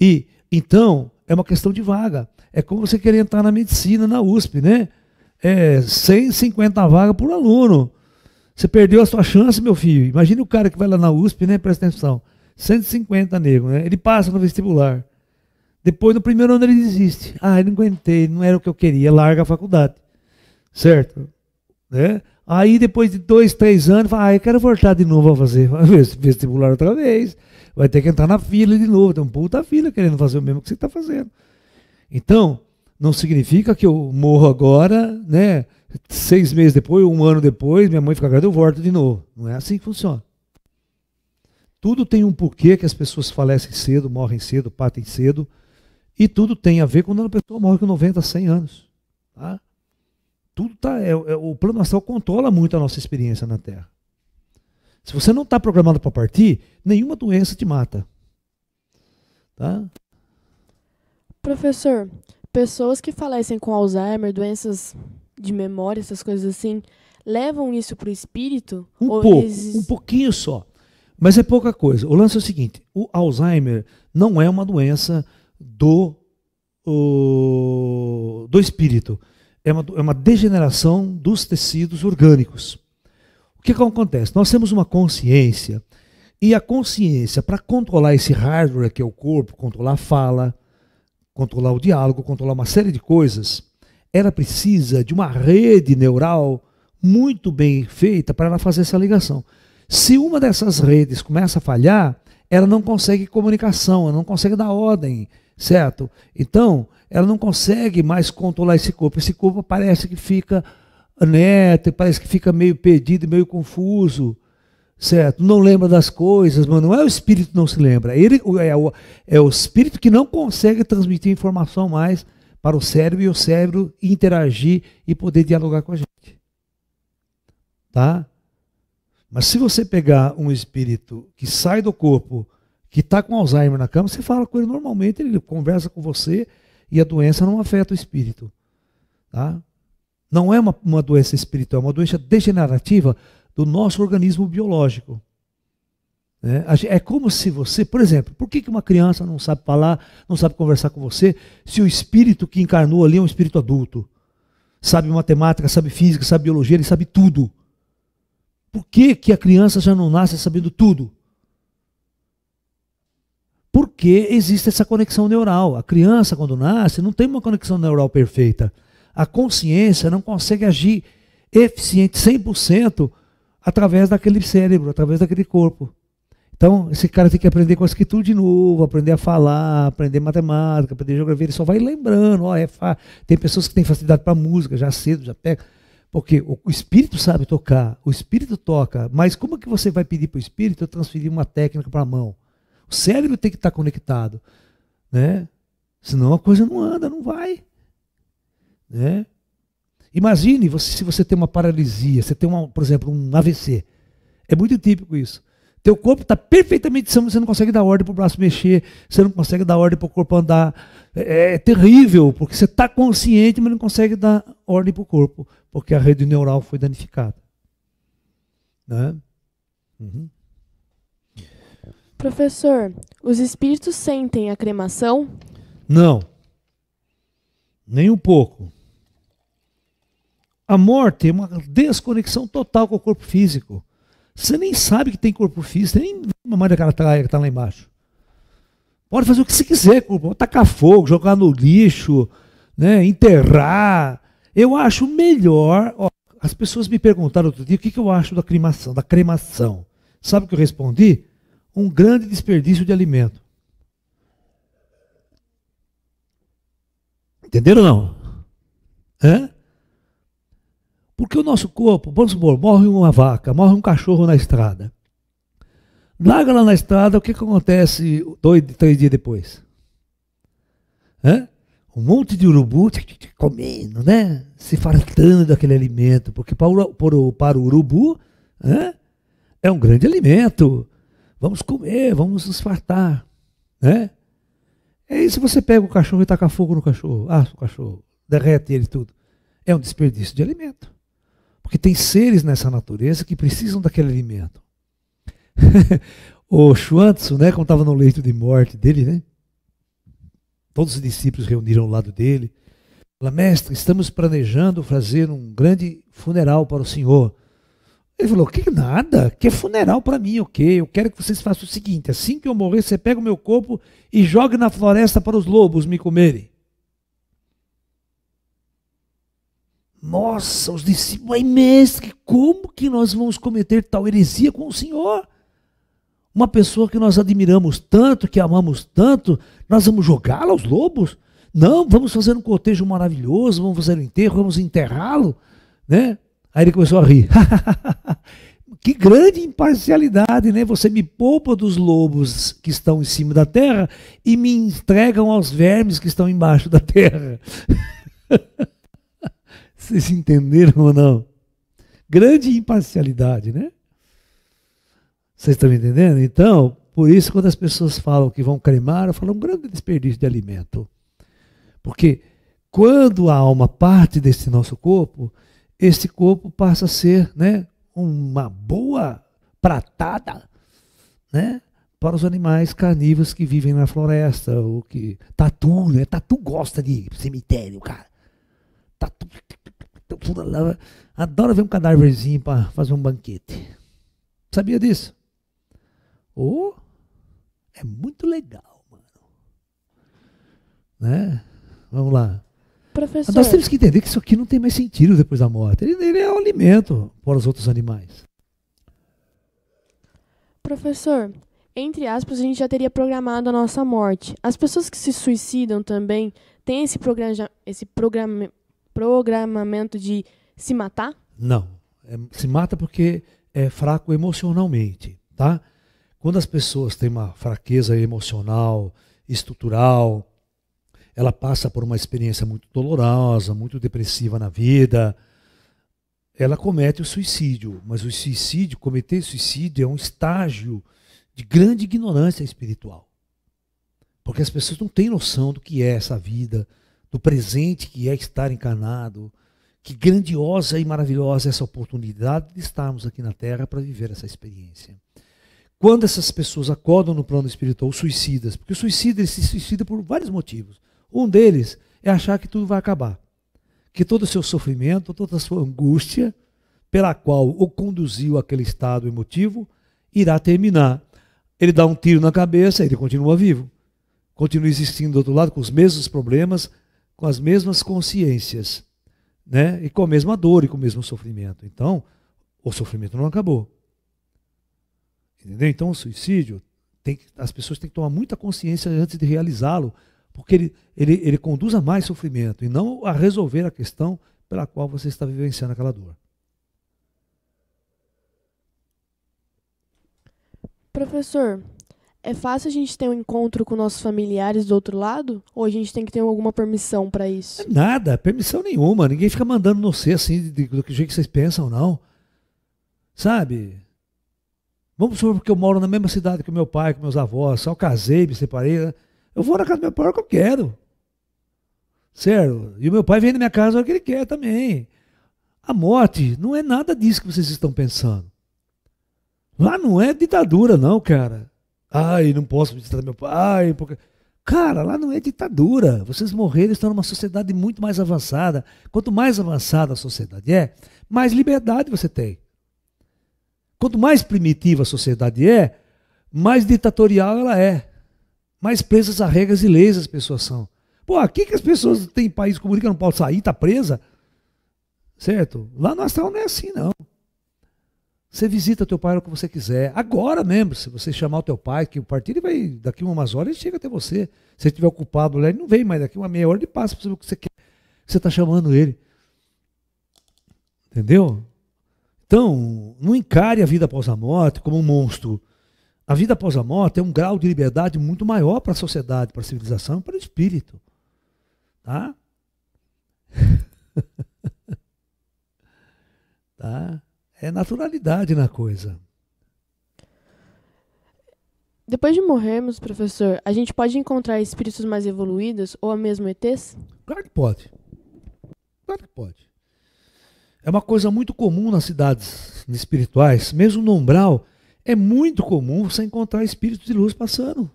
E então é uma questão de vaga. É como você querer entrar na medicina, na USP, né? É 150 vagas por aluno. Você perdeu a sua chance, meu filho. Imagina o cara que vai lá na USP, né? Presta atenção. 150 negro, né? Ele passa no vestibular. Depois, no primeiro ano, ele desiste. Ah, eu não aguentei, não era o que eu queria, larga a faculdade. Certo? Né? Aí, depois de dois, três anos, fala, ah, eu quero voltar de novo a fazer vestibular outra vez. Vai ter que entrar na fila de novo. Tem um puta fila querendo fazer o mesmo que você está fazendo. Então, não significa que eu morro agora, né? Seis meses depois, um ano depois, minha mãe fica grávida, eu volto de novo. Não é assim que funciona. Tudo tem um porquê que as pessoas falecem cedo, morrem cedo, partem cedo. E tudo tem a ver quando a pessoa morre com 90, 100 anos. Tá? Tudo tá, é, é, o plano astral controla muito a nossa experiência na Terra. Se você não está programado para partir, nenhuma doença te mata. Tá?
Professor, pessoas que falecem com Alzheimer, doenças de memória, essas coisas assim, levam isso para o espírito? Um pouco, eles... um
pouquinho só. Mas é pouca coisa. O lance é o seguinte: o Alzheimer não é uma doença do, o, do espírito. É uma, é uma degeneração dos tecidos orgânicos. O que, é que acontece? Nós temos uma consciência, e a consciência, para controlar esse hardware que é o corpo, controlar a fala, controlar o diálogo, controlar uma série de coisas, ela precisa de uma rede neural muito bem feita para ela fazer essa ligação. Se uma dessas redes começa a falhar, ela não consegue comunicação, ela não consegue dar ordem certo? Então, ela não consegue mais controlar esse corpo. Esse corpo parece que fica anético, parece que fica meio perdido, meio confuso, certo? Não lembra das coisas, mas não é o espírito que não se lembra. Ele é o, é o espírito que não consegue transmitir informação mais para o cérebro e o cérebro interagir e poder dialogar com a gente. Tá? Mas se você pegar um espírito que sai do corpo que está com Alzheimer na cama, você fala com ele normalmente, ele conversa com você e a doença não afeta o espírito. Tá? Não é uma, uma doença espiritual, é uma doença degenerativa do nosso organismo biológico. Né? É como se você, por exemplo, por que uma criança não sabe falar, não sabe conversar com você, se o espírito que encarnou ali é um espírito adulto? Sabe matemática, sabe física, sabe biologia, ele sabe tudo. Por que, que a criança já não nasce sabendo tudo? porque existe essa conexão neural. A criança, quando nasce, não tem uma conexão neural perfeita. A consciência não consegue agir eficiente 100% através daquele cérebro, através daquele corpo. Então, esse cara tem que aprender com a escritura de novo, aprender a falar, aprender matemática, aprender geografia, ele só vai lembrando. Ó, é fa... Tem pessoas que têm facilidade para música, já cedo, já pega. Porque o espírito sabe tocar, o espírito toca, mas como que você vai pedir para o espírito transferir uma técnica para a mão? O cérebro tem que estar conectado, né? Senão a coisa não anda, não vai, né? Imagine você, se você tem uma paralisia, você tem, uma, por exemplo, um AVC. É muito típico isso. Teu corpo está perfeitamente são, você não consegue dar ordem para o braço mexer, você não consegue dar ordem para o corpo andar. É, é, é terrível, porque você está consciente, mas não consegue dar ordem para o corpo, porque a rede neural foi danificada. Né? Uhum.
Professor, os espíritos sentem a cremação?
Não. Nem um pouco. A morte é uma desconexão total com o corpo físico. Você nem sabe que tem corpo físico, você nem vê a memória daquela traia que está tá lá embaixo. Pode fazer o que você quiser, corpo. tacar fogo, jogar no lixo, né, enterrar. Eu acho melhor. Ó, as pessoas me perguntaram outro dia o que, que eu acho da cremação, da cremação. Sabe o que eu respondi? um grande desperdício de alimento. Entenderam ou não? É? Porque o nosso corpo, vamos supor, morre uma vaca, morre um cachorro na estrada. Larga lá na estrada, o que, que acontece dois, três dias depois? É? Um monte de urubu comendo, né? Se fartando daquele alimento. Porque para o, para o urubu é? é um grande alimento. Vamos comer, vamos nos fartar, né? É isso. você pega o cachorro e taca fogo no cachorro, Ah, o cachorro, derrete ele tudo, é um desperdício de alimento. Porque tem seres nessa natureza que precisam daquele alimento. o Schwantz, né, quando estava no leito de morte dele, né? Todos os discípulos reuniram ao lado dele. mestre, estamos planejando fazer um grande funeral para o senhor. Ele falou: que nada, que funeral para mim, ok? Eu quero que vocês façam o seguinte: assim que eu morrer, você pega o meu corpo e joga na floresta para os lobos me comerem. Nossa, os discípulos, ai mestre, como que nós vamos cometer tal heresia com o Senhor? Uma pessoa que nós admiramos tanto, que amamos tanto, nós vamos jogá-la aos lobos? Não, vamos fazer um cortejo maravilhoso, vamos fazer um enterro, vamos enterrá-lo, né? Aí ele começou a rir. que grande imparcialidade, né? Você me poupa dos lobos que estão em cima da terra e me entregam aos vermes que estão embaixo da terra. Vocês entenderam ou não? Grande imparcialidade, né? Vocês estão me entendendo? Então, por isso, quando as pessoas falam que vão cremar, eu falo é um grande desperdício de alimento. Porque quando a alma parte desse nosso corpo, este corpo passa a ser né, uma boa pratada né, para os animais carnívoros que vivem na floresta, o que. Tatu, né? Tatu gosta de cemitério, cara. Tatu. Adora ver um cadáverzinho para fazer um banquete. Sabia disso? Oh, é muito legal, mano. Né? Vamos lá. Professor. Nós temos que entender que isso aqui não tem mais sentido depois da morte. Ele, ele é um alimento para os outros animais.
Professor, entre aspas, a gente já teria programado a nossa morte. As pessoas que se suicidam também têm esse, programa, esse programa, programamento de se matar?
Não. É, se mata porque é fraco emocionalmente, tá? Quando as pessoas têm uma fraqueza emocional, estrutural, ela passa por uma experiência muito dolorosa, muito depressiva na vida, ela comete o suicídio. Mas o suicídio, cometer suicídio, é um estágio de grande ignorância espiritual. Porque as pessoas não têm noção do que é essa vida, do presente que é estar encarnado, que grandiosa e maravilhosa essa oportunidade de estarmos aqui na Terra para viver essa experiência. Quando essas pessoas acordam no plano espiritual, suicidas, porque o suicida ele se suicida por vários motivos um deles é achar que tudo vai acabar. Que todo o seu sofrimento, toda a sua angústia, pela qual o conduziu aquele estado emotivo, irá terminar. Ele dá um tiro na cabeça, ele continua vivo. Continua existindo do outro lado com os mesmos problemas, com as mesmas consciências, né? E com a mesma dor e com o mesmo sofrimento. Então, o sofrimento não acabou. Entendeu? Então, o suicídio tem que, as pessoas têm que tomar muita consciência antes de realizá-lo, porque ele, ele, ele conduz a mais sofrimento e não a resolver a questão pela qual você está vivenciando aquela dor.
Professor, é fácil a gente ter um encontro com nossos familiares do outro lado? Ou a gente tem que ter alguma permissão para isso? É nada, permissão nenhuma.
Ninguém fica mandando não ser assim, de, do jeito que vocês pensam, não. Sabe? Vamos supor que eu moro na mesma cidade que meu pai, que meus avós, só casei, me separei. Né? Eu vou na casa do meu pai hora que eu quero. Certo? E o meu pai vem na minha casa a hora que ele quer também. A morte não é nada disso que vocês estão pensando. Lá não é ditadura, não, cara. Ai, não posso visitar meu pai. Porque... Cara, lá não é ditadura. Vocês morreram estão numa sociedade muito mais avançada. Quanto mais avançada a sociedade é, mais liberdade você tem. Quanto mais primitiva a sociedade é, mais ditatorial ela é mais presas a regras e leis as pessoas são. Pô, aqui que as pessoas têm país que não pode sair, tá presa. Certo? Lá no astral não é assim, não. Você visita teu pai o que você quiser. Agora mesmo, se você chamar o teu pai, que o partido ele vai, daqui umas horas ele chega até você. Se ele estiver ocupado ele não vem, mais daqui uma meia hora ele passa para saber o que você quer. Você está chamando ele. Entendeu? Então, não encare a vida após a morte como um monstro. A vida após a morte é um grau de liberdade muito maior para a sociedade, para a civilização, para o espírito. Tá? tá? É naturalidade na coisa.
Depois de morrermos, professor, a gente pode encontrar espíritos mais evoluídos ou mesmo ETs?
Claro que pode. Claro que pode. É uma coisa muito comum nas cidades espirituais, mesmo no umbral, é muito comum você encontrar espíritos de luz passando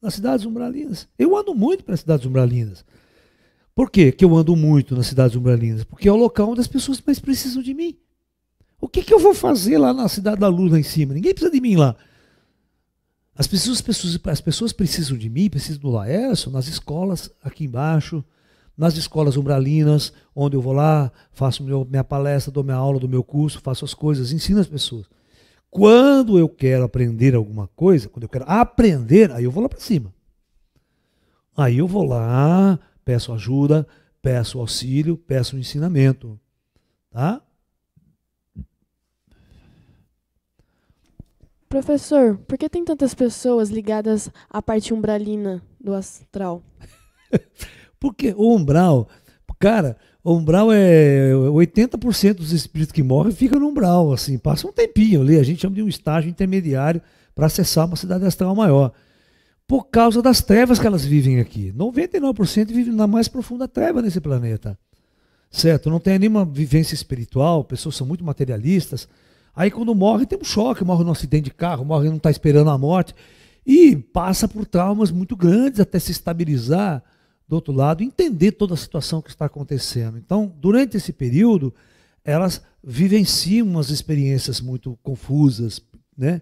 nas cidades umbralinas. Eu ando muito para as cidades umbralinas. Por quê que eu ando muito nas cidades umbralinas? Porque é o local onde as pessoas mais precisam de mim. O que, que eu vou fazer lá na Cidade da Luz, lá em cima? Ninguém precisa de mim lá. As pessoas, pessoas, as pessoas precisam de mim, precisam do Laércio, nas escolas aqui embaixo, nas escolas umbralinas, onde eu vou lá, faço meu, minha palestra, dou minha aula, do meu curso, faço as coisas, ensino as pessoas. Quando eu quero aprender alguma coisa, quando eu quero aprender, aí eu vou lá para cima. Aí eu vou lá, peço ajuda, peço auxílio, peço um ensinamento. Tá?
Professor, por que tem tantas pessoas ligadas à parte umbralina do astral?
Porque o umbral, cara, o umbral é 80% dos espíritos que morrem ficam no umbral, assim, passa um tempinho ali, a gente chama de um estágio intermediário para acessar uma cidade astral maior. Por causa das trevas que elas vivem aqui. 99% vivem na mais profunda treva nesse planeta. Certo? Não tem nenhuma vivência espiritual, pessoas são muito materialistas. Aí quando morre tem um choque, morre num acidente de carro, morre não está esperando a morte e passa por traumas muito grandes até se estabilizar do outro lado, entender toda a situação que está acontecendo. Então, durante esse período, elas vivenciam umas experiências muito confusas, né?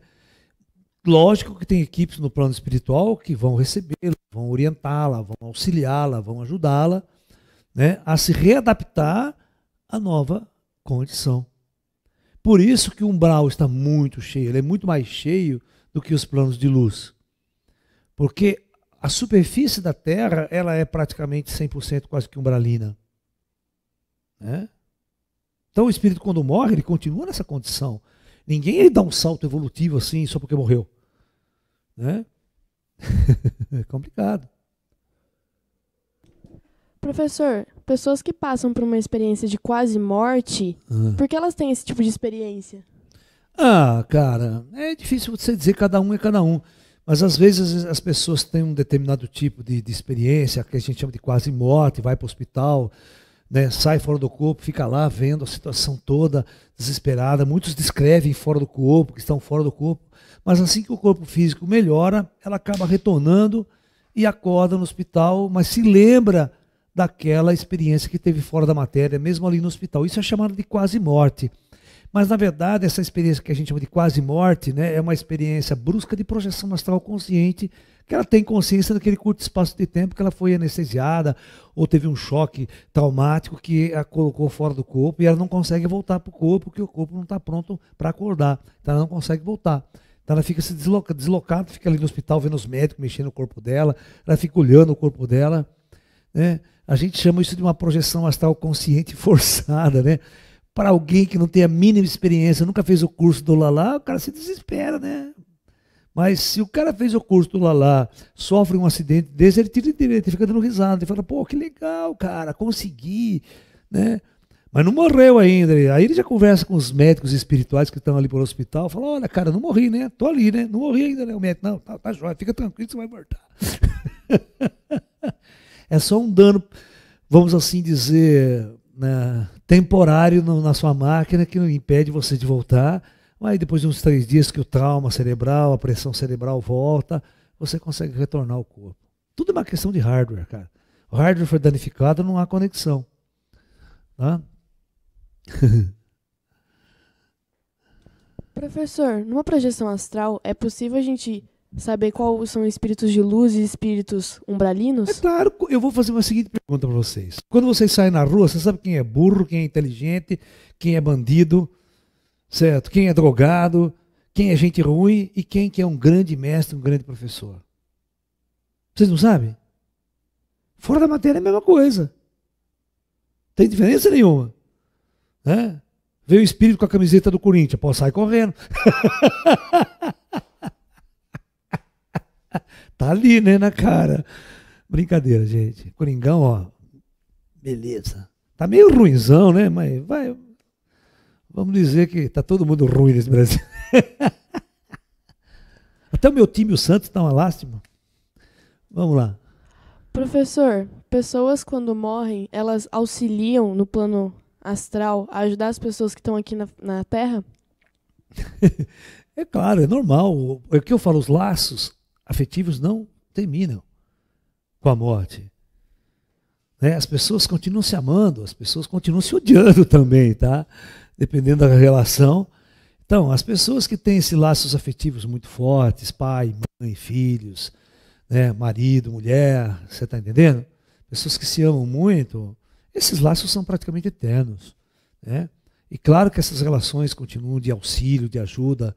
Lógico que tem equipes no plano espiritual que vão recebê-la, vão orientá-la, vão auxiliá-la, vão ajudá-la né, a se readaptar à nova condição. Por isso que o umbral está muito cheio, ele é muito mais cheio do que os planos de luz. Porque a superfície da Terra ela é praticamente 100% quase que umbralina. Né? Então o espírito quando morre, ele continua nessa condição. Ninguém ele dá um salto evolutivo assim só porque morreu. Né? é complicado.
Professor, pessoas que passam por uma experiência de quase morte, ah. por que elas têm esse tipo de experiência?
Ah, cara,
é difícil você
dizer cada um é cada um. Mas às vezes as pessoas têm um determinado tipo de, de experiência, que a gente chama de quase morte, vai para o hospital, né, sai fora do corpo, fica lá vendo a situação toda desesperada. Muitos descrevem fora do corpo, que estão fora do corpo. Mas assim que o corpo físico melhora, ela acaba retornando e acorda no hospital, mas se lembra daquela experiência que teve fora da matéria, mesmo ali no hospital. Isso é chamado de quase morte. Mas, na verdade, essa experiência que a gente chama de quase morte né, é uma experiência brusca de projeção astral consciente, que ela tem consciência daquele curto espaço de tempo que ela foi anestesiada ou teve um choque traumático que a colocou fora do corpo e ela não consegue voltar para o corpo, porque o corpo não está pronto para acordar. Então, ela não consegue voltar. Então ela fica se desloca, deslocada, fica ali no hospital vendo os médicos mexendo no corpo dela, ela fica olhando o corpo dela. Né? A gente chama isso de uma projeção astral consciente forçada, né? para alguém que não tem a mínima experiência, nunca fez o curso do Lalá, o cara se desespera, né? Mas se o cara fez o curso do Lalá, sofre um acidente desse, ele tira direito, ele fica dando risada, ele fala, pô, que legal, cara, consegui, né? Mas não morreu ainda. Aí ele já conversa com os médicos espirituais que estão ali pelo hospital, fala, olha, cara, não morri, né? Tô ali, né? Não morri ainda, né? O médico, não, tá, tá jóia, fica tranquilo, você vai voltar. é só um dano, vamos assim dizer, temporário no, na sua máquina que impede você de voltar. Mas depois de uns três dias que o trauma cerebral, a pressão cerebral volta, você consegue retornar ao corpo. Tudo é uma questão de hardware, cara. O hardware foi danificado, não há conexão. Tá?
Professor, numa projeção astral, é possível a gente saber quais são espíritos de luz e espíritos umbralinos? É claro, eu vou fazer uma seguinte
pergunta para vocês. Quando vocês saem na rua, você sabe quem é burro, quem é inteligente, quem é bandido, certo? Quem é drogado, quem é gente ruim e quem que é um grande mestre, um grande professor. Vocês não sabem? Fora da matéria é a mesma coisa. Tem diferença nenhuma. Né? Vê o espírito com a camiseta do Corinthians, pô, sai correndo. tá ali, né, na cara. Brincadeira, gente. Coringão, ó. Beleza. Tá meio ruinzão, né? Mas vai. Vamos dizer que tá todo mundo ruim nesse Brasil. Até o meu time, o Santos, tá uma lástima. Vamos lá.
Professor, pessoas quando morrem, elas auxiliam no plano astral a ajudar as pessoas que estão aqui na, na Terra?
é claro, é normal. É o que eu falo, os laços afetivos não terminam com a morte. Né? As pessoas continuam se amando, as pessoas continuam se odiando também, tá? Dependendo da relação. Então, as pessoas que têm esses laços afetivos muito fortes, pai, mãe, filhos, né, marido, mulher, você está entendendo? Pessoas que se amam muito, esses laços são praticamente eternos. Né? E claro que essas relações continuam de auxílio, de ajuda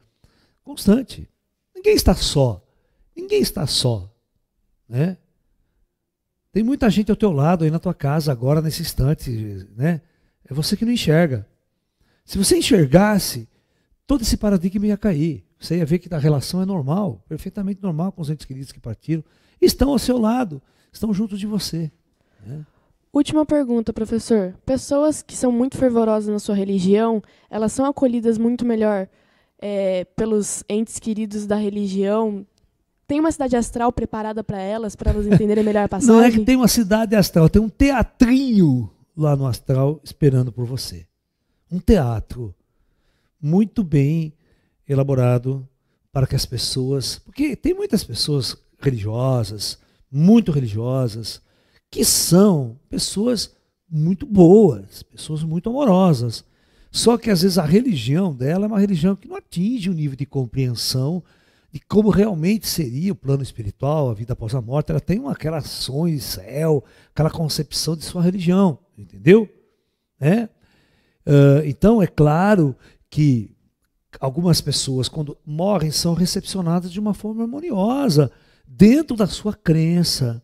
constante. Ninguém está só. Ninguém está só, né? Tem muita gente ao teu lado aí na tua casa agora nesse instante, né? É você que não enxerga. Se você enxergasse, todo esse paradigma ia cair. Você ia ver que a relação é normal, perfeitamente normal com os entes queridos que partiram. Estão ao seu lado, estão junto de você. Né?
Última pergunta, professor. Pessoas que são muito fervorosas na sua religião, elas são acolhidas muito melhor é, pelos entes queridos da religião tem uma cidade astral preparada para elas, para elas entenderem melhor a passagem? Não é que tem uma
cidade astral, tem um teatrinho lá no astral esperando por você. Um teatro muito bem elaborado para que as pessoas, porque tem muitas pessoas religiosas, muito religiosas, que são pessoas muito boas, pessoas muito amorosas. Só que às vezes a religião dela é uma religião que não atinge o nível de compreensão de como realmente seria o plano espiritual, a vida após a morte, ela tem aquelas sonhos, céu, aquela concepção de sua religião, entendeu? É? Uh, então, é claro que algumas pessoas, quando morrem, são recepcionadas de uma forma harmoniosa, dentro da sua crença,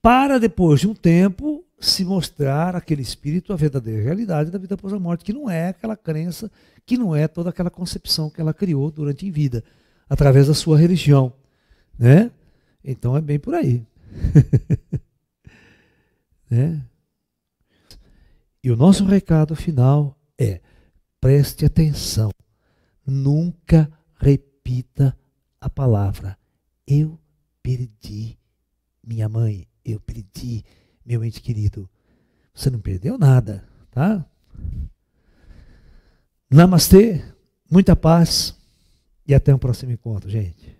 para depois de um tempo se mostrar aquele espírito a verdadeira realidade da vida após a morte, que não é aquela crença, que não é toda aquela concepção que ela criou durante a vida, através da sua religião, né? Então é bem por aí. né? E o nosso recado final é: preste atenção, nunca repita a palavra eu perdi minha mãe, eu perdi meu ente querido, você não perdeu nada, tá? Namastê, muita paz e até o um próximo encontro, gente.